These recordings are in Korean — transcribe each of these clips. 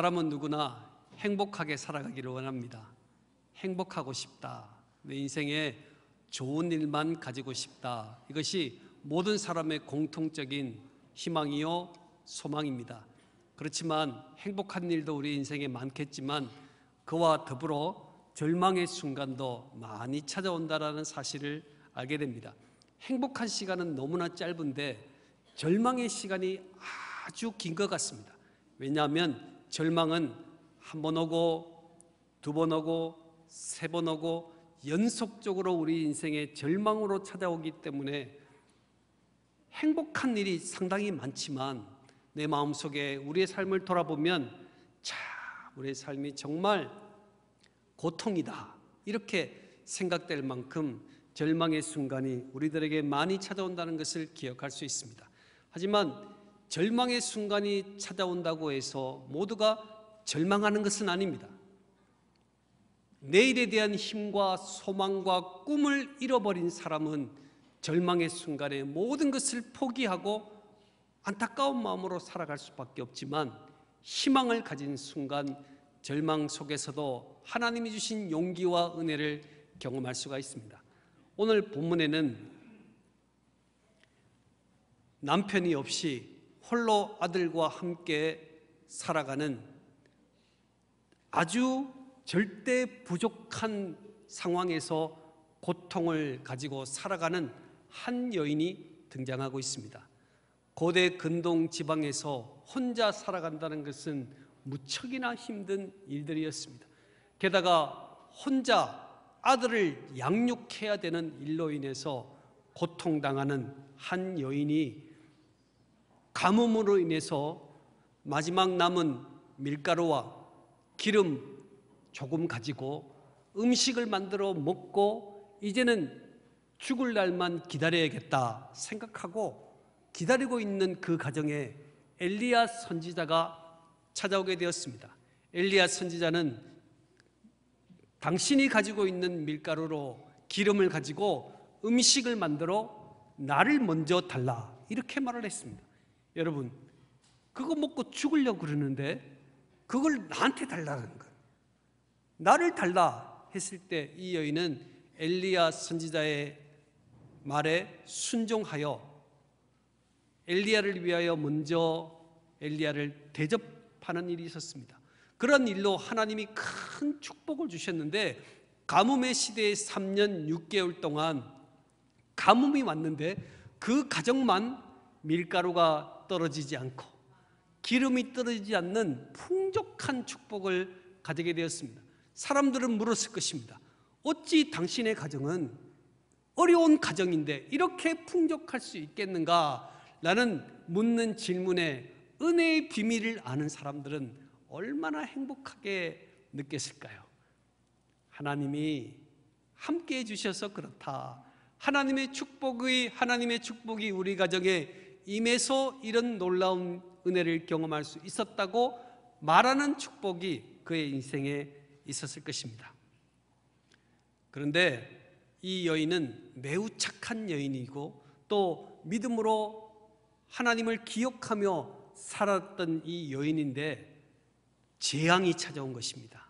사람은 누구나 행복하게 살아가기를 원합니다. 행복하고 싶다. 내 인생에 좋은 일만 가지고 싶다. 이것이 모든 사람의 공통적인 희망이요 소망입니다. 그렇지만 행복한 일도 우리 인생에 많겠지만 그와 더불어 절망의 순간도 많이 찾아온다라는 사실을 알게 됩니다. 행복한 시간은 너무나 짧은데 절망의 시간이 아주 긴 것 같습니다. 왜냐하면 절망은 한 번 오고 두 번 오고 세 번 오고 연속적으로 우리 인생의 절망으로 찾아오기 때문에 행복한 일이 상당히 많지만 내 마음속에 우리의 삶을 돌아보면 참 우리의 삶이 정말 고통이다. 이렇게 생각될 만큼 절망의 순간이 우리들에게 많이 찾아온다는 것을 기억할 수 있습니다. 하지만 절망의 순간이 찾아온다고 해서 모두가 절망하는 것은 아닙니다. 내일에 대한 힘과 소망과 꿈을 잃어버린 사람은 절망의 순간에 모든 것을 포기하고 안타까운 마음으로 살아갈 수밖에 없지만 희망을 가진 순간 절망 속에서도 하나님이 주신 용기와 은혜를 경험할 수가 있습니다. 오늘 본문에는 남편이 없이 홀로 아들과 함께 살아가는 아주 절대 부족한 상황에서 고통을 가지고 살아가는 한 여인이 등장하고 있습니다. 고대 근동 지방에서 혼자 살아간다는 것은 무척이나 힘든 일들이었습니다. 게다가 혼자 아들을 양육해야 되는 일로 인해서 고통당하는 한 여인이 가뭄으로 인해서 마지막 남은 밀가루와 기름 조금 가지고 음식을 만들어 먹고 이제는 죽을 날만 기다려야겠다 생각하고 기다리고 있는 그 가정에 엘리야 선지자가 찾아오게 되었습니다. 엘리야 선지자는 당신이 가지고 있는 밀가루로 기름을 가지고 음식을 만들어 나를 먼저 달라 이렇게 말을 했습니다. 여러분 그거 먹고 죽으려고 그러는데 그걸 나한테 달라는 거 나를 달라 했을 때 이 여인은 엘리야 선지자의 말에 순종하여 엘리야를 위하여 먼저 엘리야를 대접하는 일이 있었습니다. 그런 일로 하나님이 큰 축복을 주셨는데 가뭄의 시대에 3년 6개월 동안 가뭄이 왔는데 그 가정만 밀가루가 떨어지지 않고 기름이 떨어지지 않는 풍족한 축복을 가지게 되었습니다. 사람들은 물었을 것입니다. 어찌 당신의 가정은 어려운 가정인데 이렇게 풍족할 수 있겠는가? 라는 묻는 질문에 은혜의 비밀을 아는 사람들은 얼마나 행복하게 느꼈을까요? 하나님이 함께 해주셔서 그렇다. 하나님의 축복의, 하나님의 축복이 우리 가정에 임해서 이런 놀라운 은혜를 경험할 수 있었다고 말하는 축복이 그의 인생에 있었을 것입니다. 그런데 이 여인은 매우 착한 여인이고 또 믿음으로 하나님을 기억하며 살았던 이 여인인데 재앙이 찾아온 것입니다.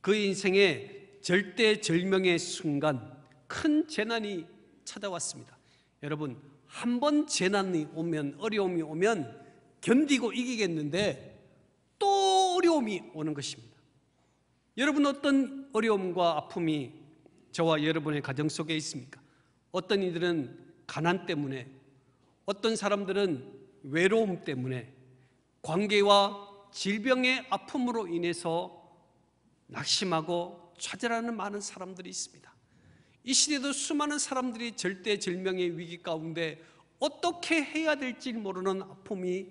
그 인생에 절대 절명의 순간 큰 재난이 찾아왔습니다. 여러분 한번 재난이 오면 어려움이 오면 견디고 이기겠는데 또 어려움이 오는 것입니다. 여러분 어떤 어려움과 아픔이 저와 여러분의 가정 속에 있습니까? 어떤 이들은 가난 때문에 어떤 사람들은 외로움 때문에 관계와 질병의 아픔으로 인해서 낙심하고 좌절하는 많은 사람들이 있습니다. 이 시대도 수많은 사람들이 절대절명의 위기 가운데 어떻게 해야 될지 모르는 아픔이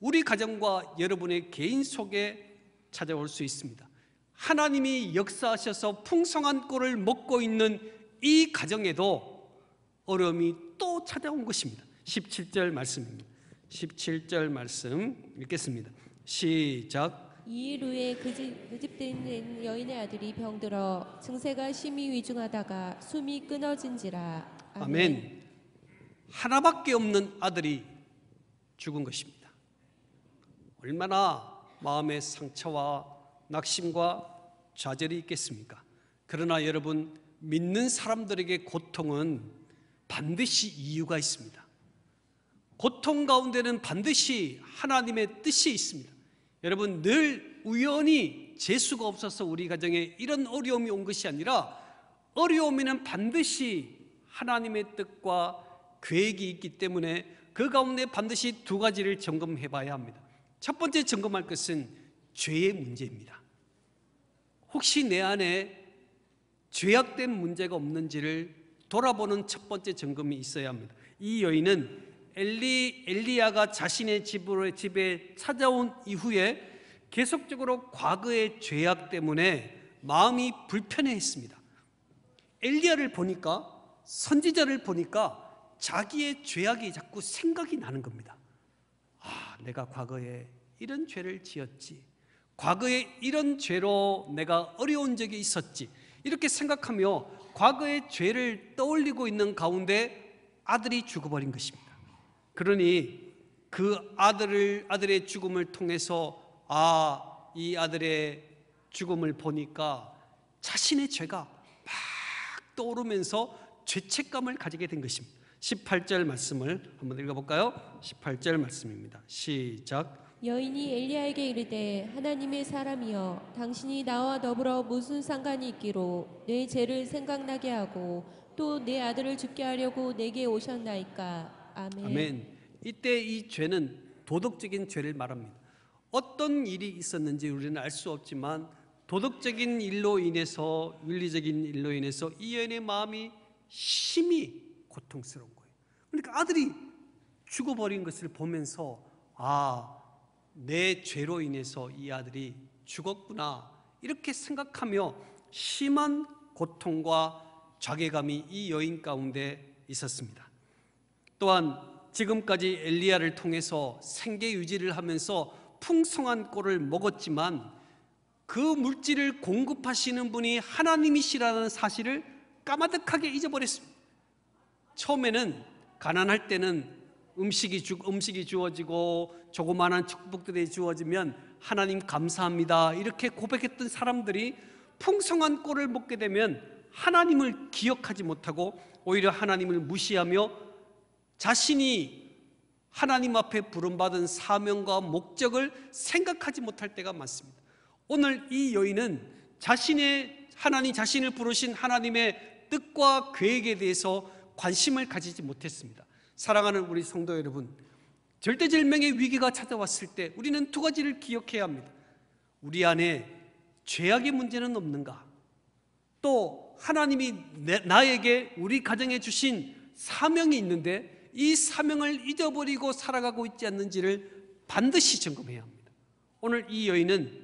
우리 가정과 여러분의 개인 속에 찾아올 수 있습니다. 하나님이 역사하셔서 풍성한 꼴을 먹고 있는 이 가정에도 어려움이 또 찾아온 것입니다. 17절 말씀입니다. 17절 말씀 읽겠습니다. 시작. 이일 후에 그집그집 있는 그 여인의 아들이 병들어 증세가 심히 위중하다가 숨이 끊어진지라. 아멘. 아멘. 하나밖에 없는 아들이 죽은 것입니다. 얼마나 마음의 상처와 낙심과 좌절이 있겠습니까? 그러나 여러분 믿는 사람들에게 고통은 반드시 이유가 있습니다. 고통 가운데는 반드시 하나님의 뜻이 있습니다. 여러분 늘 우연히 재수가 없어서 우리 가정에 이런 어려움이 온 것이 아니라 어려움에는 반드시 하나님의 뜻과 계획이 있기 때문에 그 가운데 반드시 두 가지를 점검해 봐야 합니다. 첫 번째 점검할 것은 죄의 문제입니다. 혹시 내 안에 죄악된 문제가 없는지를 돌아보는 첫 번째 점검이 있어야 합니다. 이 여인은 엘리 엘리야가 자신의 집으로 집에 찾아온 이후에 계속적으로 과거의 죄악 때문에 마음이 불편해했습니다. 엘리야를 보니까 선지자를 보니까 자기의 죄악이 자꾸 생각이 나는 겁니다. 아, 내가 과거에 이런 죄를 지었지. 과거에 이런 죄로 내가 어려운 적이 있었지. 이렇게 생각하며 과거의 죄를 떠올리고 있는 가운데 아들이 죽어버린 것입니다. 그러니 그 아들을 아들의 죽음을 통해서 아 이 아들의 죽음을 보니까 자신의 죄가 막 떠오르면서 죄책감을 가지게 된 것입니다. 18절 말씀을 한번 읽어볼까요? 18절 말씀입니다. 시작. 여인이 엘리야에게 이르되 하나님의 사람이여 당신이 나와 더불어 무슨 상관이 있기로 내 죄를 생각나게 하고 또 내 아들을 죽게 하려고 내게 오셨나이까 아멘. 아멘. 이때 이 죄는 도덕적인 죄를 말합니다. 어떤 일이 있었는지 우리는 알 수 없지만 도덕적인 일로 인해서 윤리적인 일로 인해서 이 여인의 마음이 심히 고통스러운 거예요. 그러니까 아들이 죽어버린 것을 보면서 아, 내 죄로 인해서 이 아들이 죽었구나 이렇게 생각하며 심한 고통과 자괴감이 이 여인 가운데 있었습니다. 또한 지금까지 엘리야를 통해서 생계 유지를 하면서 풍성한 꼴을 먹었지만 그 물질을 공급하시는 분이 하나님이시라는 사실을 까마득하게 잊어버렸습니다. 처음에는 가난할 때는 음식이 주, 음식이 주어지고 조그마한 축복들이 주어지면 하나님 감사합니다 이렇게 고백했던 사람들이 풍성한 꼴을 먹게 되면 하나님을 기억하지 못하고 오히려 하나님을 무시하며 자신이 하나님 앞에 부름받은 사명과 목적을 생각하지 못할 때가 많습니다. 오늘 이 여인은 자신의 하나님 자신을 부르신 하나님의 뜻과 계획에 대해서 관심을 가지지 못했습니다. 사랑하는 우리 성도 여러분, 절대질명의 위기가 찾아왔을 때 우리는 두 가지를 기억해야 합니다. 우리 안에 죄악의 문제는 없는가? 또 하나님이 나에게 우리 가정에 주신 사명이 있는데 이 사명을 잊어버리고 살아가고 있지 않는지를 반드시 점검해야 합니다. 오늘 이 여인은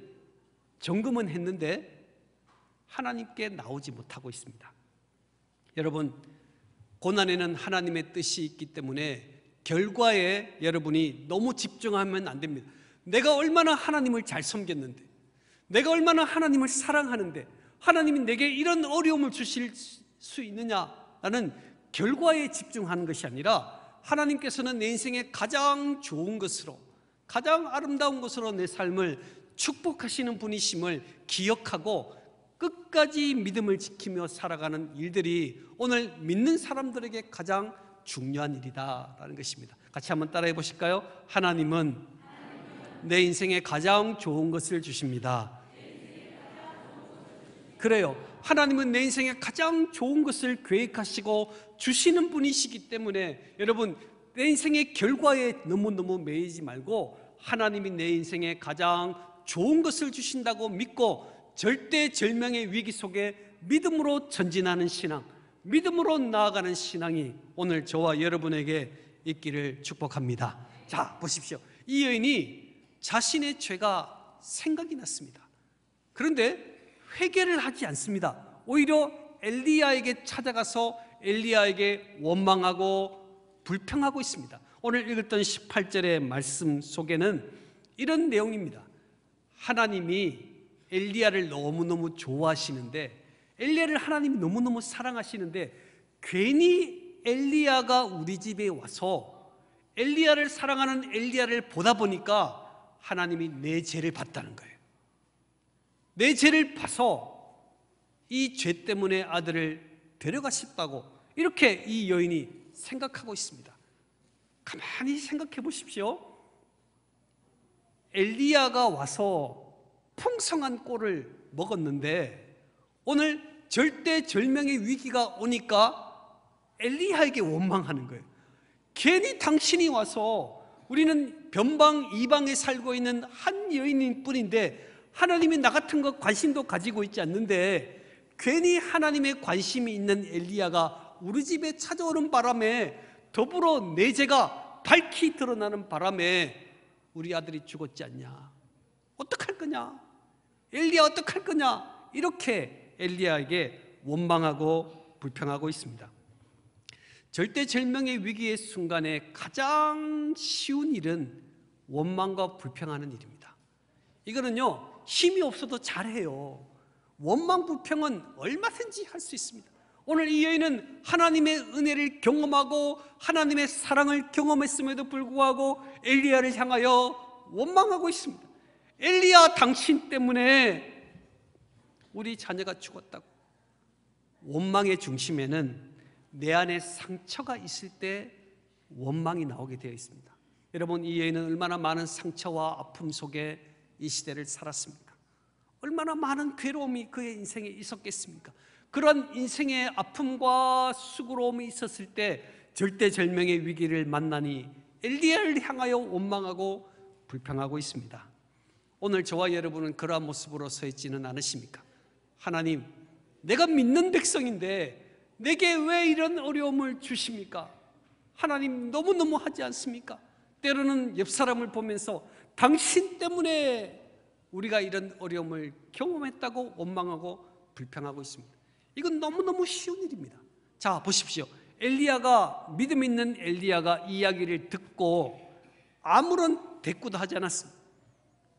점검은 했는데 하나님께 나오지 못하고 있습니다. 여러분, 고난에는 하나님의 뜻이 있기 때문에 결과에 여러분이 너무 집중하면 안 됩니다. 내가 얼마나 하나님을 잘 섬겼는데, 내가 얼마나 하나님을 사랑하는데, 하나님이 내게 이런 어려움을 주실 수 있느냐라는 결과에 집중하는 것이 아니라 하나님께서는 내 인생의 가장 좋은 것으로 가장 아름다운 것으로 내 삶을 축복하시는 분이심을 기억하고 끝까지 믿음을 지키며 살아가는 일들이 오늘 믿는 사람들에게 가장 중요한 일이다라는 것입니다. 같이 한번 따라해 보실까요? 하나님은 내 인생에 가장 좋은 것을 주십니다. 그래요. 하나님은 내 인생에 가장 좋은 것을 계획하시고 주시는 분이시기 때문에 여러분 내 인생의 결과에 너무너무 매이지 말고 하나님이 내 인생에 가장 좋은 것을 주신다고 믿고 절대절명의 위기 속에 믿음으로 전진하는 신앙, 믿음으로 나아가는 신앙이 오늘 저와 여러분에게 있기를 축복합니다. 자, 보십시오. 이 여인이 자신의 죄가 생각이 났습니다. 그런데 회개를 하지 않습니다. 오히려 엘리야에게 찾아가서 엘리야에게 원망하고 불평하고 있습니다. 오늘 읽었던 18절의 말씀 속에는 이런 내용입니다. 하나님이 엘리야를 너무너무 좋아하시는데 엘리야를 하나님이 너무너무 사랑하시는데 괜히 엘리야가 우리 집에 와서 엘리야를 사랑하는 엘리야를 보다 보니까 하나님이 내 죄를 봤다는 거예요. 내 죄를 봐서 이 죄 때문에 아들을 데려가싶다고 이렇게 이 여인이 생각하고 있습니다. 가만히 생각해 보십시오. 엘리야가 와서 풍성한 꼴을 먹었는데 오늘 절대 절명의 위기가 오니까 엘리야에게 원망하는 거예요. 괜히 당신이 와서 우리는 변방 이방에 살고 있는 한 여인인 뿐인데 하나님이 나 같은 것 관심도 가지고 있지 않는데 괜히 하나님의 관심이 있는 엘리야가 우리 집에 찾아오는 바람에 더불어 내 죄가 밝히 드러나는 바람에 우리 아들이 죽었지 않냐 어떡할 거냐 엘리야 어떡할 거냐 이렇게 엘리야에게 원망하고 불평하고 있습니다 절대절명의 위기의 순간에 가장 쉬운 일은 원망과 불평하는 일입니다 이거는요 힘이 없어도 잘해요. 원망 불평은 얼마든지 할 수 있습니다. 오늘 이 여인은 하나님의 은혜를 경험하고 하나님의 사랑을 경험했음에도 불구하고 엘리야를 향하여 원망하고 있습니다. 엘리야 당신 때문에 우리 자녀가 죽었다고. 원망의 중심에는 내 안에 상처가 있을 때 원망이 나오게 되어 있습니다. 여러분 이 여인은 얼마나 많은 상처와 아픔 속에 이 시대를 살았습니까? 얼마나 많은 괴로움이 그의 인생에 있었겠습니까? 그런 인생의 아픔과 수고로움이 있었을 때 절대절명의 위기를 만나니 엘리야를 향하여 원망하고 불평하고 있습니다. 오늘 저와 여러분은 그러한 모습으로 서 있지는 않으십니까? 하나님, 내가 믿는 백성인데 내게 왜 이런 어려움을 주십니까? 하나님 너무너무 하지 않습니까? 때로는 옆 사람을 보면서 당신 때문에 우리가 이런 어려움을 경험했다고 원망하고 불평하고 있습니다. 이건 너무너무 쉬운 일입니다. 자, 보십시오. 엘리야가 믿음 있는 엘리야가 이야기를 듣고 아무런 대꾸도 하지 않았습니다.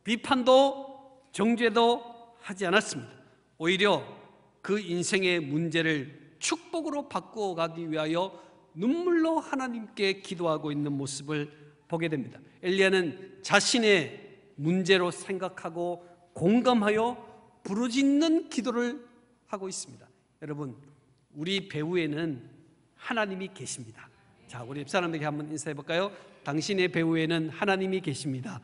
비판도 정죄도 하지 않았습니다. 오히려 그 인생의 문제를 축복으로 바꿔 가기 위하여 눈물로 하나님께 기도하고 있는 모습을 보게 됩니다. 엘리야는 자신의 문제로 생각하고 공감하여 부르짖는 기도를 하고 있습니다. 여러분, 우리 배후에는 하나님이 계십니다. 자, 우리 옆사람에게 한번 인사해 볼까요? 당신의 배후에는 하나님이 계십니다.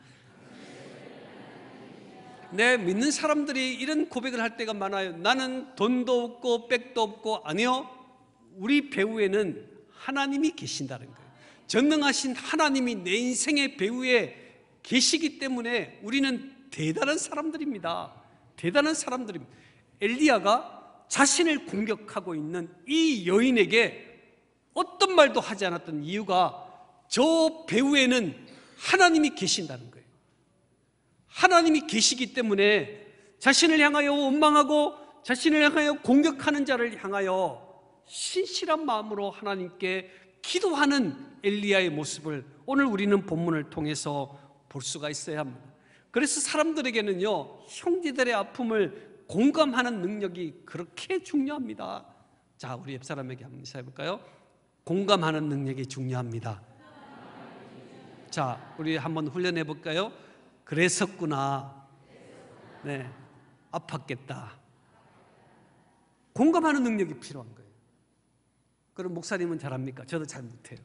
네, 믿는 사람들이 이런 고백을 할 때가 많아요. 나는 돈도 없고 백도 없고 아니요. 우리 배후에는 하나님이 계신다는 거예요. 전능하신 하나님이 내 인생의 배후에 계시기 때문에 우리는 대단한 사람들입니다. 대단한 사람들입니다. 엘리야가 자신을 공격하고 있는 이 여인에게 어떤 말도 하지 않았던 이유가 저 배후에는 하나님이 계신다는 거예요. 하나님이 계시기 때문에 자신을 향하여 원망하고 자신을 향하여 공격하는 자를 향하여 신실한 마음으로 하나님께 기도하는 엘리야의 모습을 오늘 우리는 본문을 통해서 볼 수가 있어야 합니다. 그래서 사람들에게는요, 형제들의 아픔을 공감하는 능력이 그렇게 중요합니다. 자, 우리 옆 사람에게 한번 인사해 볼까요? 공감하는 능력이 중요합니다. 자, 우리 한번 훈련해 볼까요? 그랬었구나. 네. 아팠겠다. 공감하는 능력이 필요한 거예요. 그럼 목사님은 잘합니까? 저도 잘 못해요.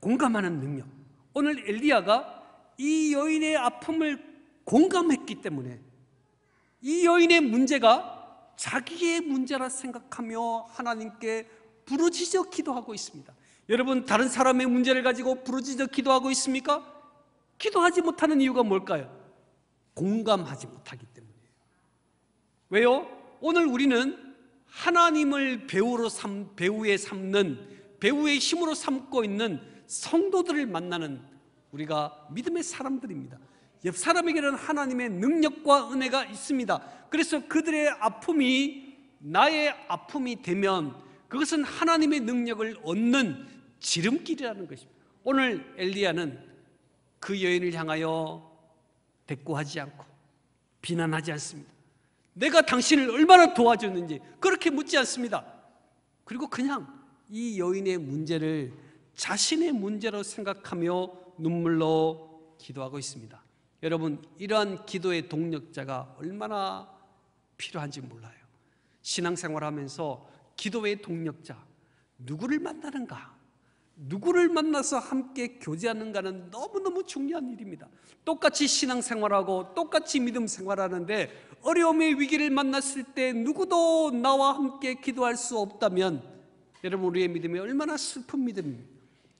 공감하는 능력. 오늘 엘리야가 이 여인의 아픔을 공감했기 때문에 이 여인의 문제가 자기의 문제라 생각하며 하나님께 부르짖어 기도하고 있습니다. 여러분 다른 사람의 문제를 가지고 부르짖어 기도하고 있습니까? 기도하지 못하는 이유가 뭘까요? 공감하지 못하기 때문이에요. 왜요? 오늘 우리는 하나님을 배우로 삼, 배우에 삼는 배우의 힘으로 삼고 있는 성도들을 만나는 우리가 믿음의 사람들입니다. 옆 사람에게는 하나님의 능력과 은혜가 있습니다. 그래서 그들의 아픔이 나의 아픔이 되면 그것은 하나님의 능력을 얻는 지름길이라는 것입니다. 오늘 엘리야는 그 여인을 향하여 대꾸하지 않고 비난하지 않습니다. 내가 당신을 얼마나 도와줬는지 그렇게 묻지 않습니다. 그리고 그냥 이 여인의 문제를 자신의 문제로 생각하며 눈물로 기도하고 있습니다. 여러분, 이러한 기도의 동력자가 얼마나 필요한지 몰라요. 신앙생활 하면서 기도의 동력자, 누구를 만나는가? 누구를 만나서 함께 교제하는가는 너무너무 중요한 일입니다. 똑같이 신앙 생활하고 똑같이 믿음 생활하는데 어려움의 위기를 만났을 때 누구도 나와 함께 기도할 수 없다면 여러분 우리의 믿음이 얼마나 슬픈 믿음입니까?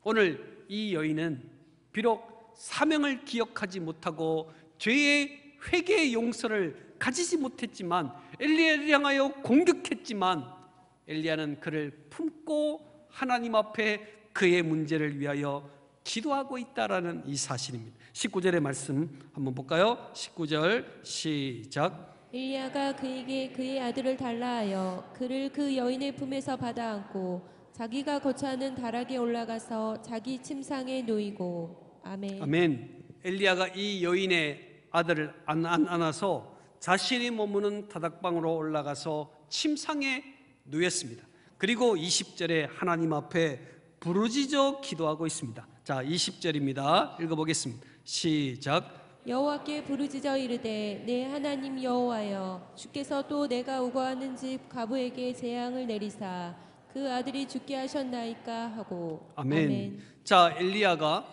오늘 이 여인은 비록 사명을 기억하지 못하고 죄의 회개의 용서를 가지지 못했지만 엘리야를 향하여 공격했지만 엘리야는 그를 품고 하나님 앞에 그의 문제를 위하여 기도하고 있다라는 이 사실입니다. 19절의 말씀 한번 볼까요? 19절 시작. 일리야가 그에게 그의 아들을 달라하여 그를 그 여인의 품에서 받아안고 자기가 거처하는 다락에 올라가서 자기 침상에 누이고 아멘. 아멘. 엘리야가 이 여인의 아들을 안, 안, 안아서 자신이 머무는 다락방으로 올라가서 침상에 누였습니다. 그리고 20절에 하나님 앞에 부르짖어 기도하고 있습니다. 자, 20절입니다. 읽어 보겠습니다. 시작. 여호와께 부르짖어 이르되 내 하나님 여호와여 주께서 또 내가 우거하는 집 가부에게 재앙을 내리사 그 아들이 죽게 하셨나이까 하고 아멘. 아멘. 자, 엘리야가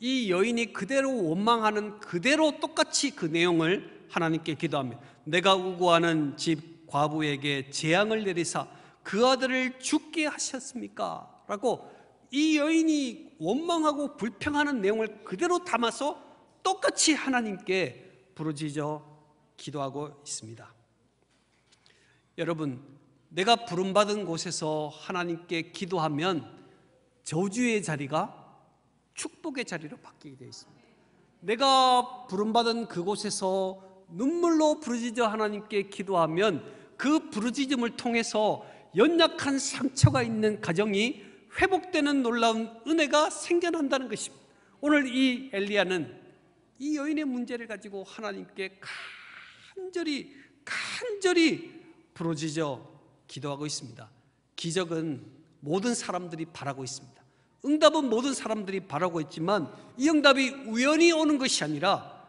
이 여인이 그대로 원망하는 그대로 똑같이 그 내용을 하나님께 기도합니다. 내가 우고하는 집 과부에게 재앙을 내리사 그 아들을 죽게 하셨습니까? 라고 이 여인이 원망하고 불평하는 내용을 그대로 담아서 똑같이 하나님께 부르짖어 기도하고 있습니다. 여러분, 내가 부름받은 곳에서 하나님께 기도하면 저주의 자리가 축복의 자리로 바뀌게 되어 있습니다. 내가 부름받은 그곳에서 눈물로 부르짖어 하나님께 기도하면 그 부르짖음을 통해서 연약한 상처가 있는 가정이 회복되는 놀라운 은혜가 생겨난다는 것입니다. 오늘 이 엘리야는 이 여인의 문제를 가지고 하나님께 간절히 간절히 부르짖어 기도하고 있습니다. 기적은 모든 사람들이 바라고 있습니다. 응답은 모든 사람들이 바라고 있지만 이 응답이 우연히 오는 것이 아니라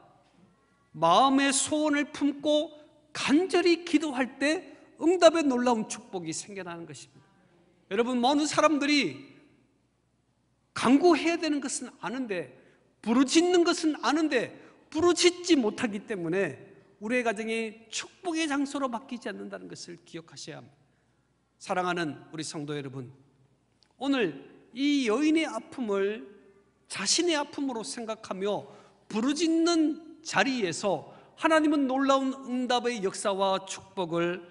마음의 소원을 품고 간절히 기도할 때 응답의 놀라운 축복이 생겨나는 것입니다. 여러분 많은 사람들이 강구해야 되는 것은 아는데 부르짖는 것은 아는데 부르짖지 못하기 때문에 우리의 가정이 축복의 장소로 바뀌지 않는다는 것을 기억하셔야 합니다. 사랑하는 우리 성도 여러분, 오늘 이 여인의 아픔을 자신의 아픔으로 생각하며 부르짖는 자리에서 하나님은 놀라운 응답의 역사와 축복을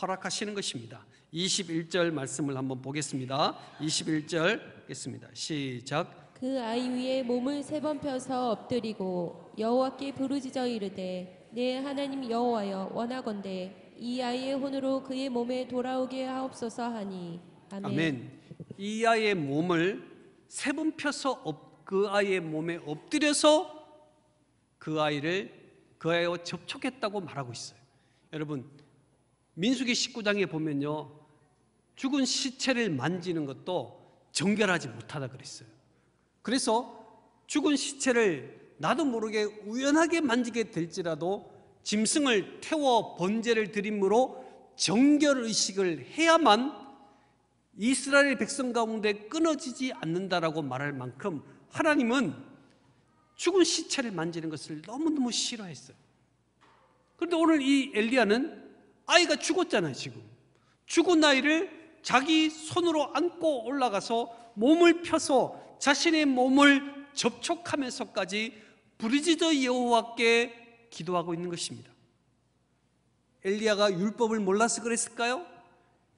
허락하시는 것입니다. 21절 말씀을 한번 보겠습니다. 21절 읽겠습니다. 시작. 그 아이 위에 몸을 세 번 펴서 엎드리고 여호와께 부르짖어 이르되 내 하나님 여호와여 원하건대 이 아이의 혼으로 그의 몸에 돌아오게 하옵소서 하니 아멘. 아멘. 이 아이의 몸을 세 번 펴서 그 아이의 몸에 엎드려서 그 아이를 그 아이와 접촉했다고 말하고 있어요. 여러분 민수기 19장에 보면요. 죽은 시체를 만지는 것도 정결하지 못하다 그랬어요. 그래서 죽은 시체를 나도 모르게 우연하게 만지게 될지라도 짐승을 태워 번제를 드림으로 정결 의식을 해야만 이스라엘 백성 가운데 끊어지지 않는다라고 말할 만큼 하나님은 죽은 시체를 만지는 것을 너무너무 싫어했어요. 그런데 오늘 이 엘리야는 아이가 죽었잖아요, 지금. 죽은 아이를 자기 손으로 안고 올라가서 몸을 펴서 자신의 몸을 접촉하면서까지 브리지더 여호와께 기도하고 있는 것입니다. 엘리야가 율법을 몰라서 그랬을까요?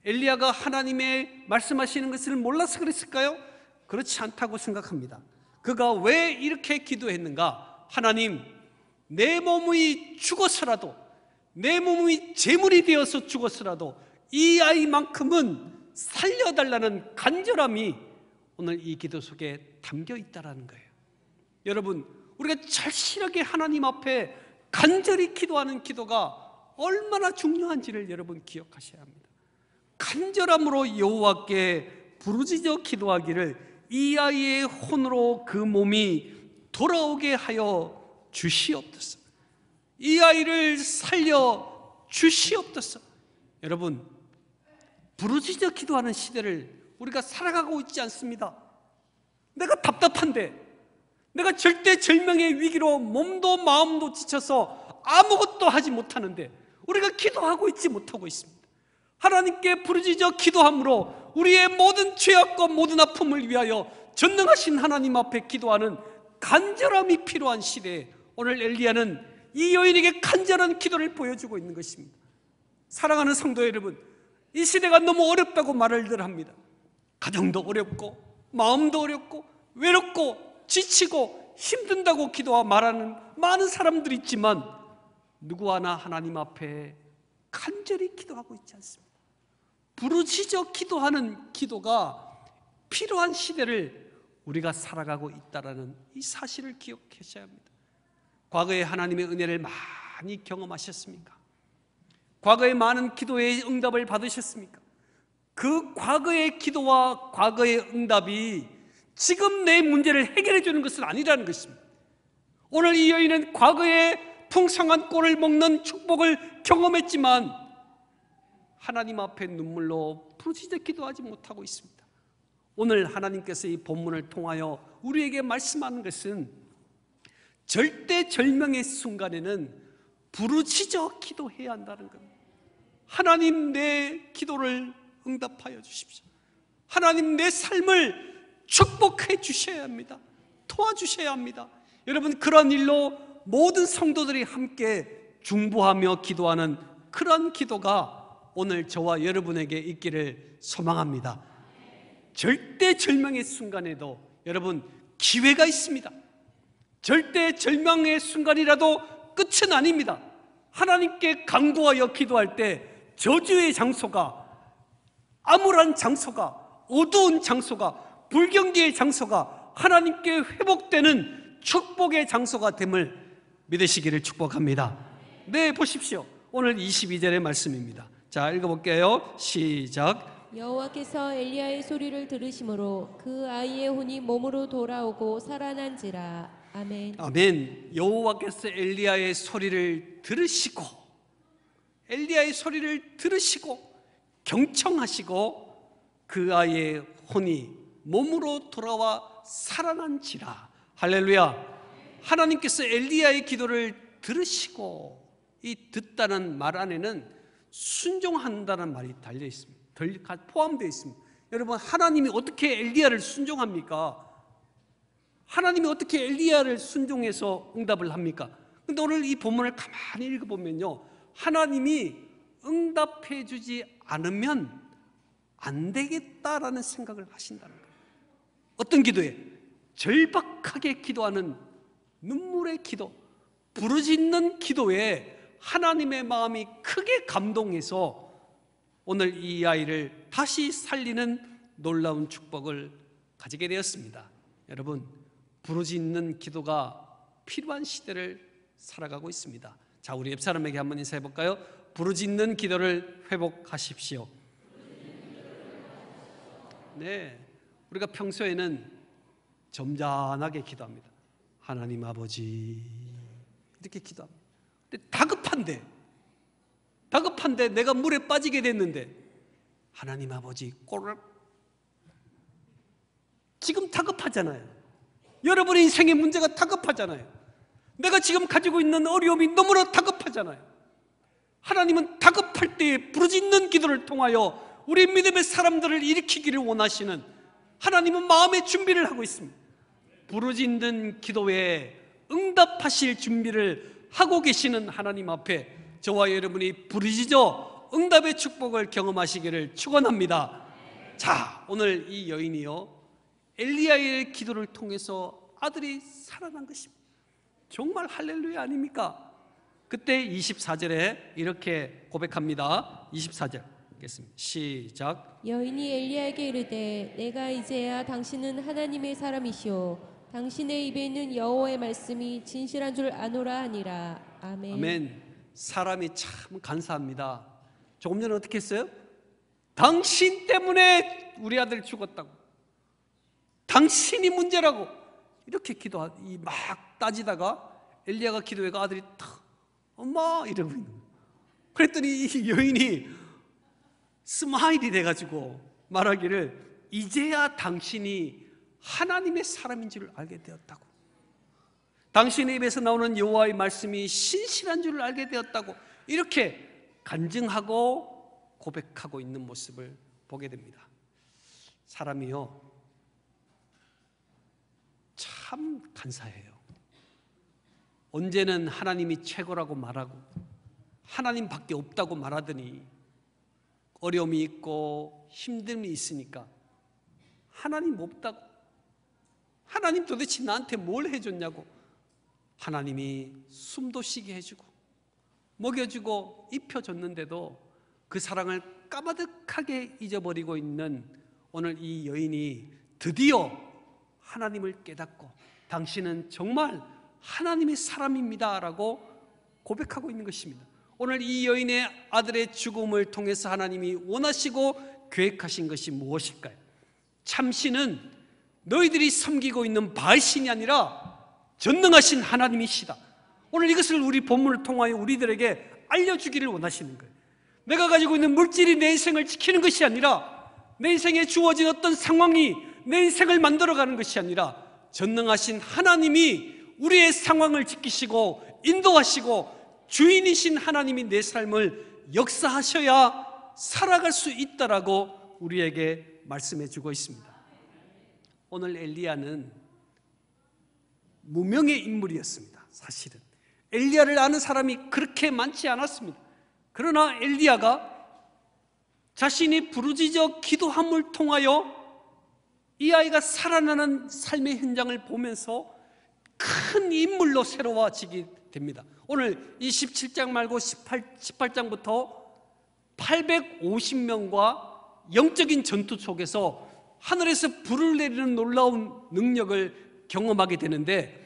엘리야가 하나님의 말씀하시는 것을 몰라서 그랬을까요? 그렇지 않다고 생각합니다. 그가 왜 이렇게 기도했는가? 하나님, 내 몸이 죽어서라도 내 몸이 재물이 되어서 죽었으라도 이 아이만큼은 살려달라는 간절함이 오늘 이 기도 속에 담겨 있다라는 거예요. 여러분, 우리가 절실하게 하나님 앞에 간절히 기도하는 기도가 얼마나 중요한지를 여러분 기억하셔야 합니다. 간절함으로 여호와께 부르짖어 기도하기를 이 아이의 혼으로 그 몸이 돌아오게 하여 주시옵소서. 이 아이를 살려 주시옵소서. 여러분, 부르짖어 기도하는 시대를 우리가 살아가고 있지 않습니다. 내가 답답한데, 내가 절대 절명의 위기로 몸도 마음도 지쳐서 아무것도 하지 못하는데, 우리가 기도하고 있지 못하고 있습니다. 하나님께 부르짖어 기도함으로 우리의 모든 죄악과 모든 아픔을 위하여 전능하신 하나님 앞에 기도하는 간절함이 필요한 시대에 오늘 엘리야는 이 여인에게 간절한 기도를 보여주고 있는 것입니다. 사랑하는 성도 여러분, 이 시대가 너무 어렵다고 말을 늘 합니다. 가정도 어렵고, 마음도 어렵고, 외롭고, 지치고, 힘든다고 기도와 말하는 많은 사람들이 있지만, 누구 하나 하나님 앞에 간절히 기도하고 있지 않습니다. 부르짖어 기도하는 기도가 필요한 시대를 우리가 살아가고 있다는이 사실을 기억하셔야 합니다. 과거에 하나님의 은혜를 많이 경험하셨습니까? 과거에 많은 기도의 응답을 받으셨습니까? 그 과거의 기도와 과거의 응답이 지금 내 문제를 해결해 주는 것은 아니라는 것입니다. 오늘 이 여인은 과거에 풍성한 꼴을 먹는 축복을 경험했지만 하나님 앞에 눈물로 부르짖어 기도하지 못하고 있습니다. 오늘 하나님께서 이 본문을 통하여 우리에게 말씀하는 것은 절대 절명의 순간에는 부르짖어 기도해야 한다는 겁니다. 하나님 내 기도를 응답하여 주십시오. 하나님 내 삶을 축복해 주셔야 합니다. 도와주셔야 합니다. 여러분 그런 일로 모든 성도들이 함께 중보하며 기도하는 그런 기도가 오늘 저와 여러분에게 있기를 소망합니다. 절대 절망의 순간에도 여러분 기회가 있습니다. 절대 절망의 순간이라도 끝은 아닙니다. 하나님께 간구하여 기도할 때 저주의 장소가 암울한 장소가 어두운 장소가 불경기의 장소가 하나님께 회복되는 축복의 장소가 됨을 믿으시기를 축복합니다. 네, 보십시오. 오늘 22절의 말씀입니다. 자, 읽어볼게요. 시작. 여호와께서 엘리야의 소리를 들으심으로 그 아이의 혼이 몸으로 돌아오고 살아난지라 아멘. 아멘. 여호와께서 엘리야의 소리를 들으시고 엘리야의 소리를 들으시고 경청하시고 그 아이의 혼이 몸으로 돌아와 살아난지라. 할렐루야. 하나님께서 엘리야의 기도를 들으시고 이 듣다는 말 안에는 순종한다는 말이 달려 있습니다. 포함되어 있습니다. 여러분 하나님이 어떻게 엘리야를 순종합니까? 하나님이 어떻게 엘리야를 순종해서 응답을 합니까? 근데 오늘 이 본문을 가만히 읽어보면요. 하나님이 응답해 주지 않으면 안 되겠다라는 생각을 하신다는 거예요. 어떤 기도에 절박하게 기도하는 눈물의 기도, 부르짖는 기도에 하나님의 마음이 크게 감동해서 오늘 이 아이를 다시 살리는 놀라운 축복을 가지게 되었습니다. 여러분 부르짖는 기도가 필요한 시대를 살아가고 있습니다. 자, 우리 옆 사람에게 한 번 인사해 볼까요? 부르짖는 기도를 회복하십시오. 네. 우리가 평소에는 점잖하게 기도합니다. 하나님 아버지 이렇게 기도합니다. 근데 다급한데 다급한데 내가 물에 빠지게 됐는데 하나님 아버지 꼬르륵 지금 다급하잖아요. 여러분의 인생의 문제가 다급하잖아요. 내가 지금 가지고 있는 어려움이 너무나 다급하잖아요. 하나님은 다급할 때에 부르짖는 기도를 통하여 우리 믿음의 사람들을 일으키기를 원하시는 하나님은 마음의 준비를 하고 있습니다. 부르짖는 기도에 응답하실 준비를 하고 계시는 하나님 앞에 저와 여러분이 부르짖어 응답의 축복을 경험하시기를 축원합니다. 자, 오늘 이 여인이요. 엘리야의 기도를 통해서 아들이 살아난 것입니다. 정말 할렐루야 아닙니까? 그때 24절에 이렇게 고백합니다. 24절 시작. 여인이 엘리야에게 이르되 내가 이제야 당신은 하나님의 사람이시오 당신의 입에 있는 여호와의 말씀이 진실한 줄 아노라 하니라. 아멘. 아멘. 사람이 참 간사합니다. 조금 전에 어떻게 했어요? 당신 때문에 우리 아들 죽었다고. 당신이 문제라고 이렇게 기도 막 따지다가 엘리야가 기도해가 아들이 탁 엄마 이러고 있는 거예 그랬더니 이 여인이 스마일이 돼가지고 말하기를 이제야 당신이 하나님의 사람인 줄 알게 되었다고 당신의 입에서 나오는 여호와의 말씀이 신실한 줄 알게 되었다고 이렇게 간증하고 고백하고 있는 모습을 보게 됩니다 사람이요 참 간사해요. 언제는 하나님이 최고라고 말하고 하나님밖에 없다고 말하더니 어려움이 있고 힘듦이 있으니까 하나님 없다고 하나님 도대체 나한테 뭘 해줬냐고 하나님이 숨도 쉬게 해주고 먹여주고 입혀줬는데도 그 사랑을 까마득하게 잊어버리고 있는 오늘 이 여인이 드디어 하나님을 깨닫고 당신은 정말 하나님의 사람입니다라고 고백하고 있는 것입니다. 오늘 이 여인의 아들의 죽음을 통해서 하나님이 원하시고 계획하신 것이 무엇일까요? 참신은 너희들이 섬기고 있는 바알신이 아니라 전능하신 하나님이시다. 오늘 이것을 우리 본문을 통하여 우리들에게 알려주기를 원하시는 거예요. 내가 가지고 있는 물질이 내 인생을 지키는 것이 아니라 내 인생에 주어진 어떤 상황이 내 인생을 만들어가는 것이 아니라 전능하신 하나님이 우리의 상황을 지키시고 인도하시고 주인이신 하나님이 내 삶을 역사하셔야 살아갈 수 있다라고 우리에게 말씀해 주고 있습니다. 오늘 엘리야는 무명의 인물이었습니다. 사실은 엘리야를 아는 사람이 그렇게 많지 않았습니다. 그러나 엘리야가 자신이 부르짖어 기도함을 통하여 이 아이가 살아나는 삶의 현장을 보면서 큰 인물로 새로워지게 됩니다. 오늘 27장 말고 18, 18장부터 850명과 영적인 전투 속에서 하늘에서 불을 내리는 놀라운 능력을 경험하게 되는데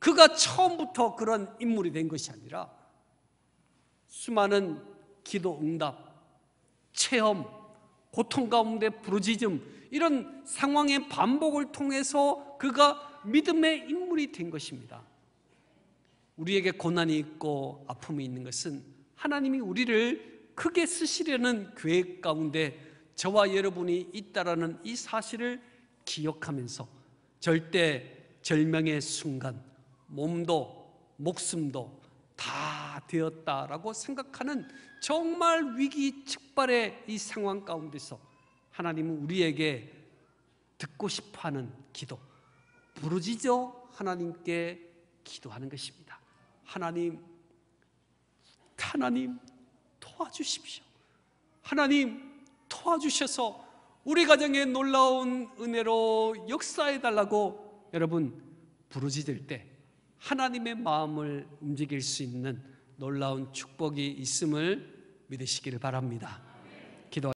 그가 처음부터 그런 인물이 된 것이 아니라 수많은 기도 응답, 체험, 고통 가운데 부르짖음 이런 상황의 반복을 통해서 그가 믿음의 인물이 된 것입니다. 우리에게 고난이 있고 아픔이 있는 것은 하나님이 우리를 크게 쓰시려는 계획 가운데 저와 여러분이 있다라는 이 사실을 기억하면서 절대 절명의 순간 몸도 목숨도 다 되었다라고 생각하는 정말 위기 직발의 이 상황 가운데서 하나님은 우리에게 듣고 싶어 하는 기도, 부르짖어 하나님께 기도하는 것입니다. 하나님, 하나님 도와주십시오. 하나님 도와주셔서 우리 가정에 놀라운 은혜로 역사해 달라고 여러분 부르짖을 때 하나님의 마음을 움직일 수 있는 놀라운 축복이 있음을 믿으시기를 바랍니다.